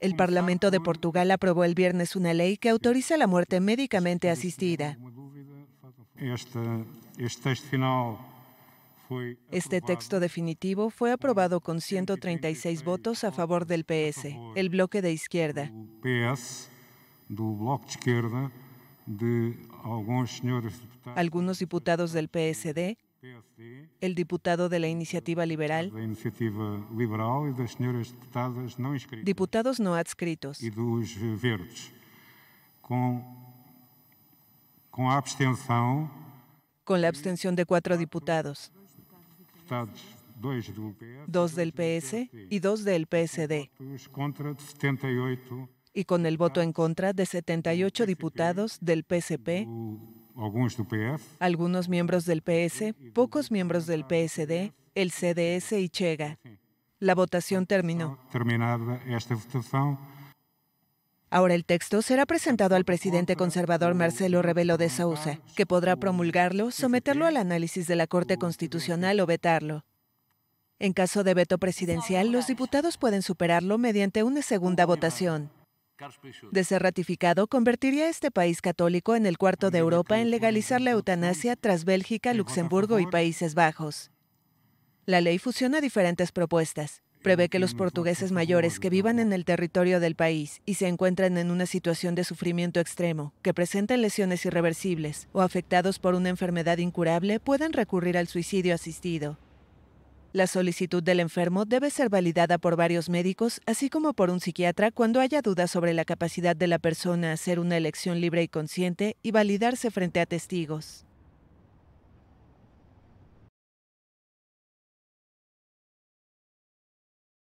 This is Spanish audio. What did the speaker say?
El um Parlamento de Portugal aprobó el viernes una ley que autoriza la muerte médicamente asistida. Um este este, este texto definitivo fue aprobado con 136 votos a favor del PS, el bloque de izquierda. Algunos diputados del PSD el diputado de la Iniciativa Liberal, diputados no adscritos, y dos eh, verdes, con, con, la abstención, con la abstención de cuatro diputados, dos del PS y dos del PSD, y con el voto en contra de 78 diputados del PSP, algunos miembros del PS, pocos miembros del PSD, el CDS y Chega. La votación terminó. Ahora el texto será presentado al presidente conservador Marcelo Rebelo de Sousa, que podrá promulgarlo, este someterlo al análisis de la Corte este Constitucional o vetarlo. En caso de veto presidencial, los diputados pueden superarlo mediante una segunda votación. De ser ratificado, convertiría a este país católico en el cuarto de Europa en legalizar la eutanasia tras Bélgica, Luxemburgo y Países Bajos. La ley fusiona diferentes propuestas. Prevé que los portugueses mayores que vivan en el territorio del país y se encuentran en una situación de sufrimiento extremo, que presenten lesiones irreversibles o afectados por una enfermedad incurable, puedan recurrir al suicidio asistido. La solicitud del enfermo debe ser validada por varios médicos, así como por un psiquiatra cuando haya dudas sobre la capacidad de la persona a hacer una elección libre y consciente y validarse frente a testigos.